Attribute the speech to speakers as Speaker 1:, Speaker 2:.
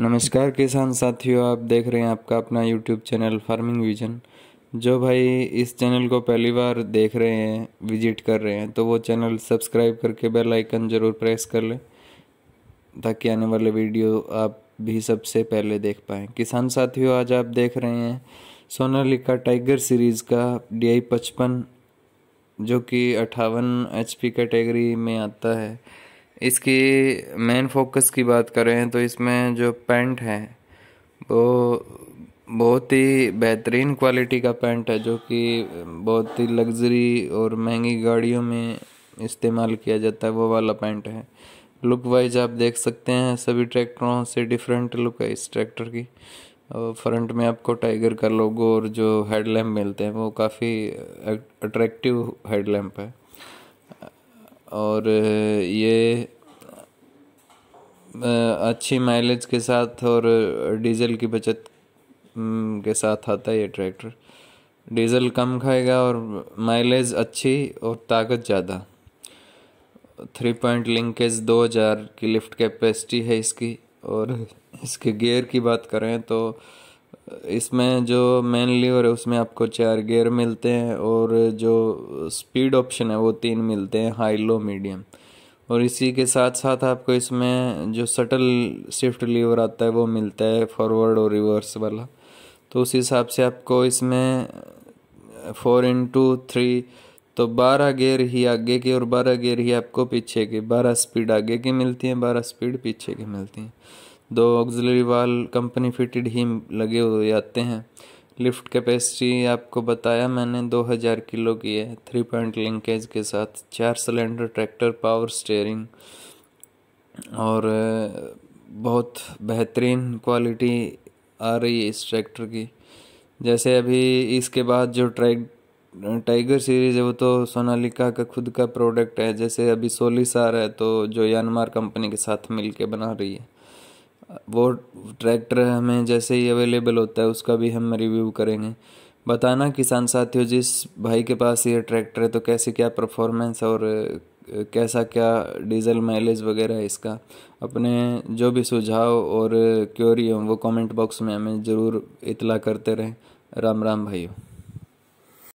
Speaker 1: नमस्कार किसान साथियों आप देख रहे हैं आपका अपना यूट्यूब चैनल फार्मिंग विजन जो भाई इस चैनल को पहली बार देख रहे हैं विजिट कर रहे हैं तो वो चैनल सब्सक्राइब करके बेल आइकन ज़रूर प्रेस कर लें ताकि आने वाले वीडियो आप भी सबसे पहले देख पाएँ किसान साथियों आज आप देख रहे हैं सोनालिका टाइगर सीरीज़ का डी आई पचपन जो कि अट्ठावन एच पी कैटेगरी में आता है इसकी मेन फोकस की बात करें तो इसमें जो पेंट है वो बहुत ही बेहतरीन क्वालिटी का पेंट है जो कि बहुत ही लग्जरी और महंगी गाड़ियों में इस्तेमाल किया जाता है वो वाला पेंट है लुक वाइज आप देख सकते हैं सभी ट्रैक्टरों से डिफरेंट लुक है इस ट्रैक्टर की और फ्रंट में आपको टाइगर का लोगो और जो हेडलैम्प मिलते हैं वो काफ़ी अट्रैक्टिव हेडलैम्प है और ये अच्छी माइलेज के साथ और डीजल की बचत के साथ आता है ये ट्रैक्टर डीजल कम खाएगा और माइलेज अच्छी और ताकत ज़्यादा थ्री पॉइंट लिंकेज दो हज़ार की लिफ्ट कैपेसिटी है इसकी और इसके गियर की बात करें तो इसमें जो मेन लीवर है उसमें आपको चार गेयर मिलते हैं और जो स्पीड ऑप्शन है वो तीन मिलते हैं हाई लो मीडियम और इसी के साथ साथ आपको इसमें जो सटल शिफ्ट लीवर आता है वो मिलता है फॉरवर्ड और रिवर्स वाला तो उस हिसाब से आपको इसमें फोर इंटू थ्री तो बारह गेयर ही आगे की और बारह गेयर ही आपको पीछे की बारह स्पीड आगे की मिलती हैं बारह स्पीड पीछे की मिलती हैं दो ऑक्सिलरी वाल कंपनी फिटेड ही लगे हुए आते हैं लिफ्ट कैपेसिटी आपको बताया मैंने 2000 किलो की है थ्री पॉइंट लिंकेज के साथ चार सिलेंडर ट्रैक्टर पावर स्टेयरिंग और बहुत बेहतरीन क्वालिटी आ रही है इस ट्रैक्टर की जैसे अभी इसके बाद जो ट्रैक टाइगर सीरीज़ है वो तो सोनालिका का खुद का प्रोडक्ट है जैसे अभी सोलिस आ रहा है तो जो यानमार कंपनी के साथ मिलके बना रही है वो ट्रैक्टर हमें जैसे ही अवेलेबल होता है उसका भी हम रिव्यू करेंगे बताना किसान साथियों जिस भाई के पास ये ट्रैक्टर है तो कैसे क्या परफॉर्मेंस और कैसा क्या डीजल माइलेज वगैरह है इसका अपने जो भी सुझाव और क्योरी हों वो कमेंट बॉक्स में हमें ज़रूर इतला करते रहें राम राम भाइयों